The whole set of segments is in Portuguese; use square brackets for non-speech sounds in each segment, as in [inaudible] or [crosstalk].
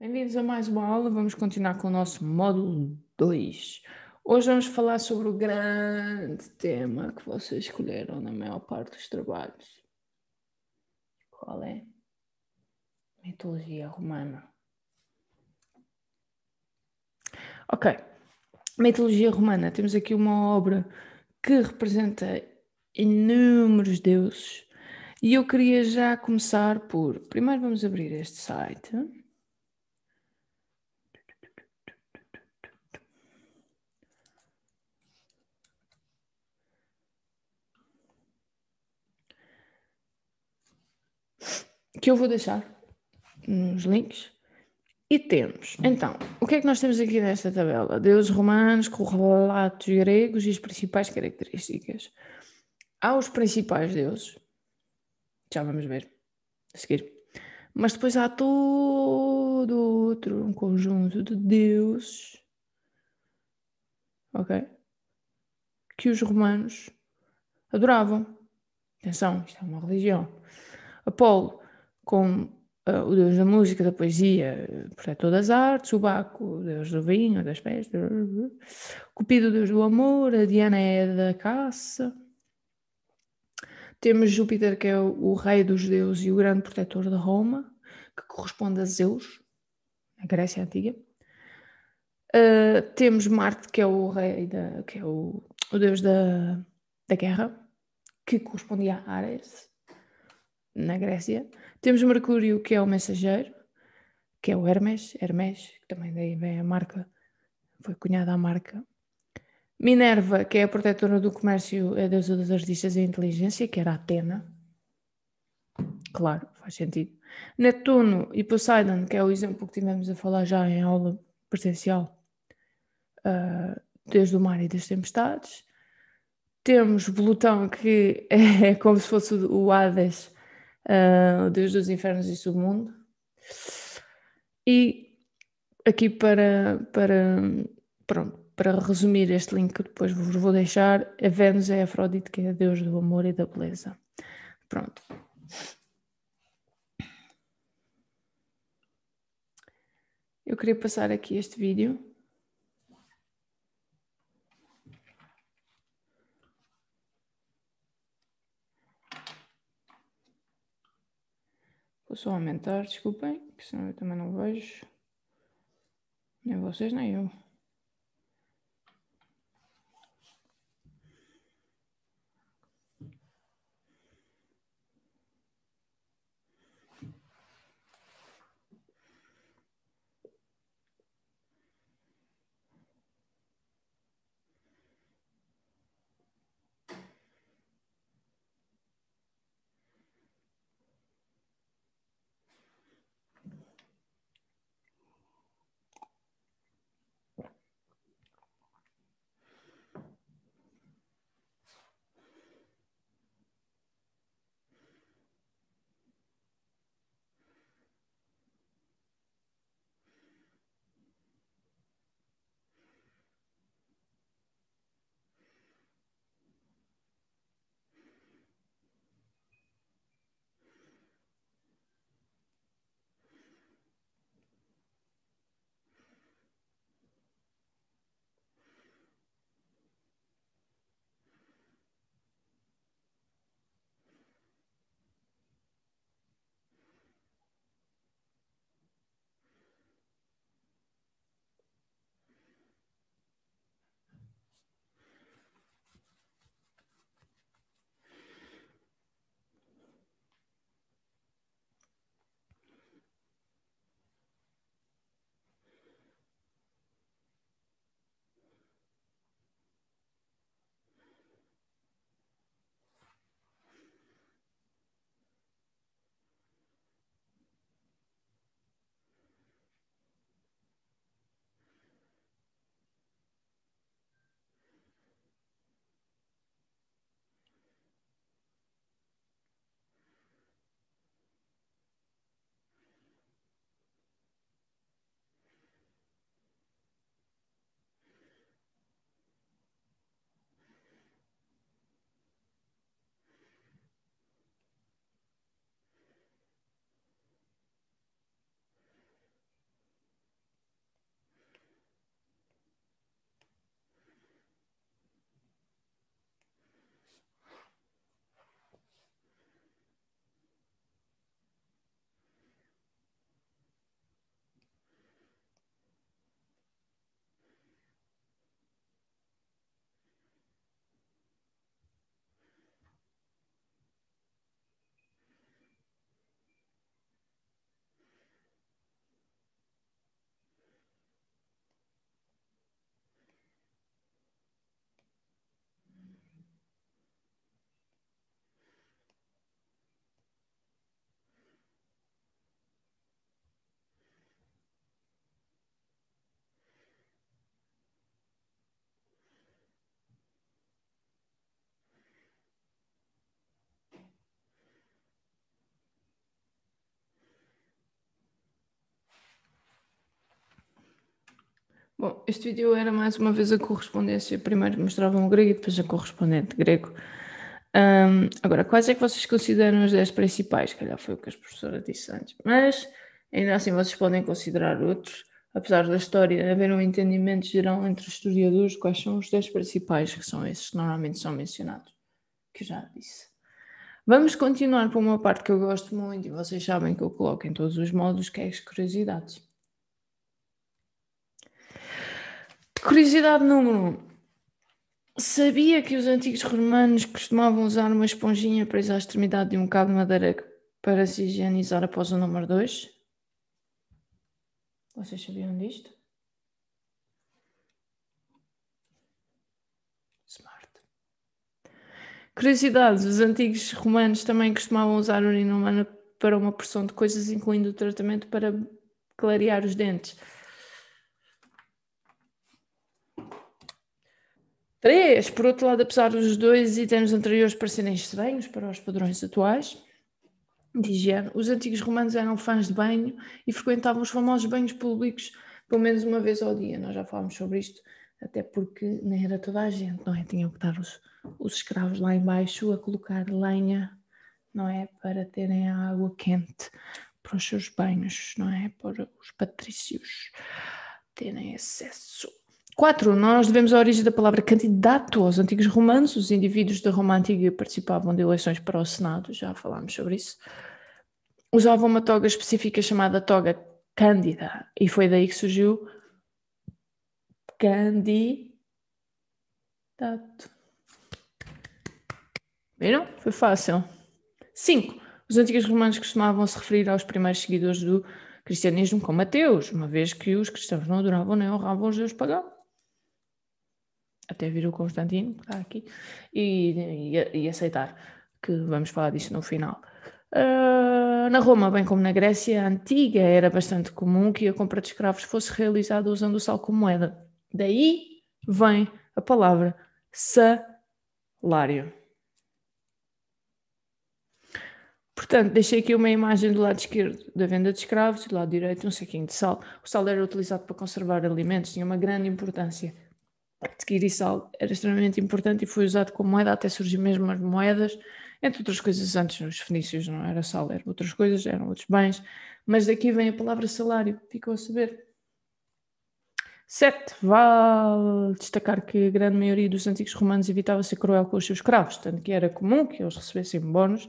Bem-vindos a mais uma aula, vamos continuar com o nosso módulo 2. Hoje vamos falar sobre o grande tema que vocês escolheram na maior parte dos trabalhos. Qual é? Mitologia romana. Ok. Mitologia romana. Temos aqui uma obra que representa inúmeros deuses. E eu queria já começar por. Primeiro vamos abrir este site. que eu vou deixar nos links. E temos, então, o que é que nós temos aqui nesta tabela? Deuses romanos com relatos gregos e as principais características. Há os principais deuses, já vamos ver a seguir, mas depois há todo outro um conjunto de deuses, ok? Que os romanos adoravam. Atenção, isto é uma religião. Apolo com uh, o deus da música, da poesia, portanto, todas as artes, o Baco, o deus do vinho, das festas, Cupido, o deus do amor, a Diana é da caça. Temos Júpiter, que é o, o rei dos deuses e o grande protetor de Roma, que corresponde a Zeus, na Grécia Antiga. Uh, temos Marte, que é o rei da, que é o, o deus da, da guerra, que correspondia a Ares na Grécia. Temos Mercúrio, que é o mensageiro, que é o Hermes, Hermes, que também daí vem a marca, foi cunhada a marca. Minerva, que é a protetora do comércio, é a deusa dos artistas e inteligência, que era Atena. Claro, faz sentido. Netuno e Poseidon, que é o exemplo que tivemos a falar já em aula presencial, uh, desde o mar e das tempestades. Temos Plutão, que [laughs] é como se fosse o Hades uh, o Deus dos Infernos e Submundo. E aqui para, para, pronto, para resumir este link que depois vos vou deixar, a Vênus é a Afrodite, que é a Deus do amor e da beleza. Pronto. Eu queria passar aqui este vídeo Vou só aumentar, desculpem, que senão eu também não vejo. Nem vocês, nem eu. Bom, este vídeo era mais uma vez a correspondência. Primeiro mostravam o grego e depois a correspondente grego. Um, agora, quais é que vocês consideram as 10 principais? Calhar foi o que as professoras disse antes, mas ainda assim vocês podem considerar outros. Apesar da história haver um entendimento geral entre os historiadores, quais são os 10 principais, que são esses que normalmente são mencionados, que já disse. Vamos continuar por uma parte que eu gosto muito e vocês sabem que eu coloco em todos os módulos, que é as curiosidades. Curiosidade número 1. Sabia que os antigos romanos costumavam usar uma esponjinha presa à extremidade de um cabo de madeira para se higienizar após o número 2? Vocês sabiam disto? Smart. Curiosidade: os antigos romanos também costumavam usar urina humana para uma porção de coisas, incluindo o tratamento para clarear os dentes. Três, por outro lado, apesar dos dois itens anteriores parecerem estranhos para os padrões atuais de higiene, os antigos romanos eram fãs de banho e frequentavam os famosos banhos públicos pelo menos uma vez ao dia. Nós já falámos sobre isto, até porque nem era toda a gente, não é? Tinham que estar os, os escravos lá embaixo a colocar lenha, não é? Para terem a água quente para os seus banhos, não é? Para os patrícios terem acesso Quatro, nós devemos a origem da palavra candidato aos antigos romanos. Os indivíduos da Roma Antiga participavam de eleições para o Senado, já falámos sobre isso. Usavam uma toga específica chamada toga cândida, e foi daí que surgiu candidato. Viram? Foi fácil. Cinco, os antigos romanos costumavam se referir aos primeiros seguidores do cristianismo como ateus, uma vez que os cristãos não adoravam nem honravam os deuses pagãos até vir o Constantino, que está aqui, e, e, e aceitar que vamos falar disso no final. Uh, na Roma, bem como na Grécia antiga, era bastante comum que a compra de escravos fosse realizada usando o sal como moeda. Daí vem a palavra salário. Portanto, deixei aqui uma imagem do lado esquerdo da venda de escravos, do lado direito um saquinho de sal. O sal era utilizado para conservar alimentos, tinha uma grande importância Pacto de sal era extremamente importante e foi usado como moeda até surgir mesmo as moedas, entre outras coisas, antes os fenícios não era sal, eram outras coisas, eram outros bens, mas daqui vem a palavra salário, ficou a saber. Sete, vale destacar que a grande maioria dos antigos romanos evitava ser cruel com os seus escravos, tanto que era comum que eles recebessem bónus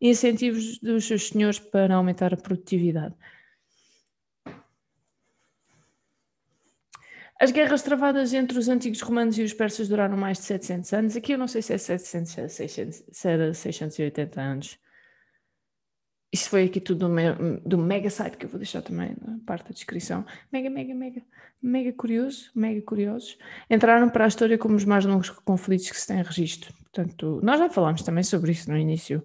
e incentivos dos seus senhores para aumentar a produtividade. As guerras travadas entre os antigos romanos e os persas duraram mais de 700 anos. Aqui eu não sei se é 700, 600, é se era 680 anos. Isto foi aqui tudo do mega site que eu vou deixar também na é? parte da descrição. Mega, mega, mega, mega curioso, mega curiosos. Entraram para a história como os mais longos conflitos que se têm registro. Portanto, nós já falámos também sobre isso no início,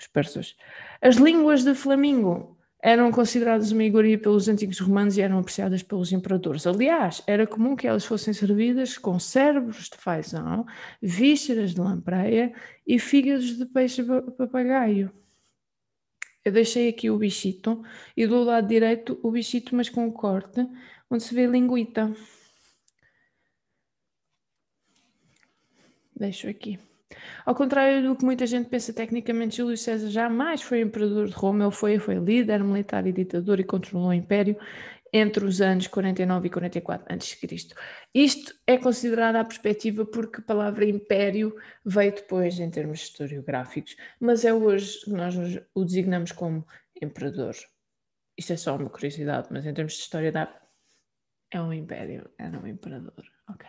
os persas. As línguas de Flamingo eram consideradas uma iguaria pelos antigos romanos e eram apreciadas pelos imperadores. Aliás, era comum que elas fossem servidas com cérebros de faisão, vísceras de lampreia e fígados de peixe papagaio. Eu deixei aqui o bichito e do lado direito o bichito, mas com um corte, onde se vê a linguita. Deixo aqui. Ao contrário do que muita gente pensa, tecnicamente Júlio César jamais foi imperador de Roma, ele foi, foi líder militar e ditador e controlou o império entre os anos 49 e 44 a.C. Isto é considerado à perspectiva porque a palavra império veio depois em termos historiográficos, mas é hoje que nós o designamos como imperador. Isto é só uma curiosidade, mas em termos de história dá é um império, era é um imperador, ok.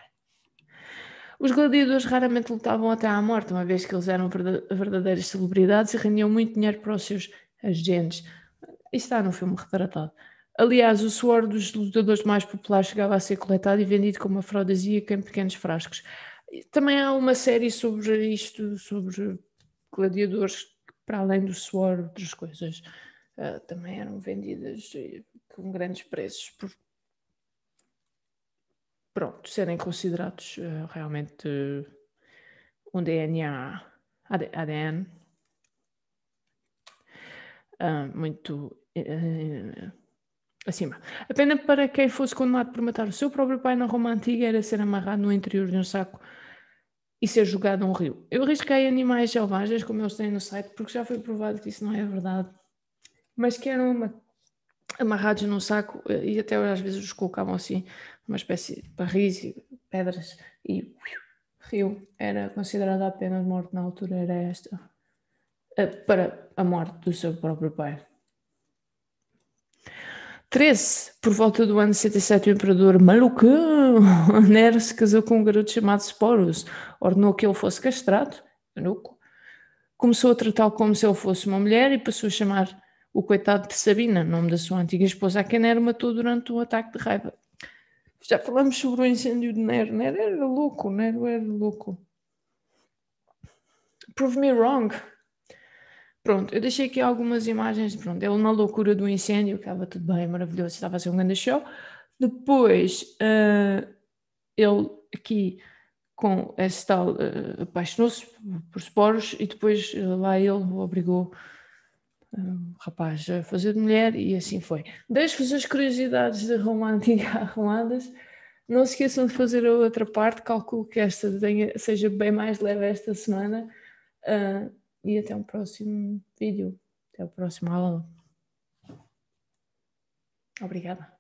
Os gladiadores raramente lutavam até à morte, uma vez que eles eram verdadeiras celebridades e rendiam muito dinheiro para os seus agentes. Isto está no filme retratado. Aliás, o suor dos lutadores mais populares chegava a ser coletado e vendido como afrodisíaca em pequenos frascos. Também há uma série sobre isto, sobre gladiadores que, para além do suor, outras coisas uh, também eram vendidas eh, com grandes preços por pronto, serem considerados uh, realmente eh, um DNA, ADN uh, ah, muito uh, acima. A pena para quem fosse condenado por matar o seu próprio pai na Roma Antiga era ser amarrado no interior de um saco e ser jogado a um rio. Eu risquei animais selvagens, como eles têm no site, porque já foi provado que isso não é verdade, mas que uma amarrados num saco eh, e até às vezes os colocavam assim, uma espécie de barris e pedras e rio era considerada apenas morte na altura, era esta, eh, para a morte do seu próprio pai. 13. Por volta do ano 77, o imperador Maluco [laughs] Nero se casou com um garoto chamado Sporus, ordenou que ele fosse castrado, maluco, começou a tratá-lo como se ele fosse uma mulher e passou a chamar o coitado de Sabina, nome da sua antiga esposa, a quem Nero matou durante um ataque de raiva. Já falamos sobre o incêndio de Nero. Nero era louco, Nero era louco. Prove me wrong. Pronto, eu deixei aqui algumas imagens. Pronto, ele na loucura do incêndio, estava tudo bem, maravilhoso, estava a ser um grande show. Depois, uh, ele aqui com esse tal uh, apaixonou-se por esporos e depois uh, lá ele o obrigou rapaz a fazer de mulher e assim foi. Deixo-vos as curiosidades da Roma Antiga [laughs] arrumadas. Não se esqueçam de fazer a outra parte, calculo que esta tenha, seja bem mais leve esta semana. Uh, e até um próximo vídeo, até o próximo aula. Obrigada.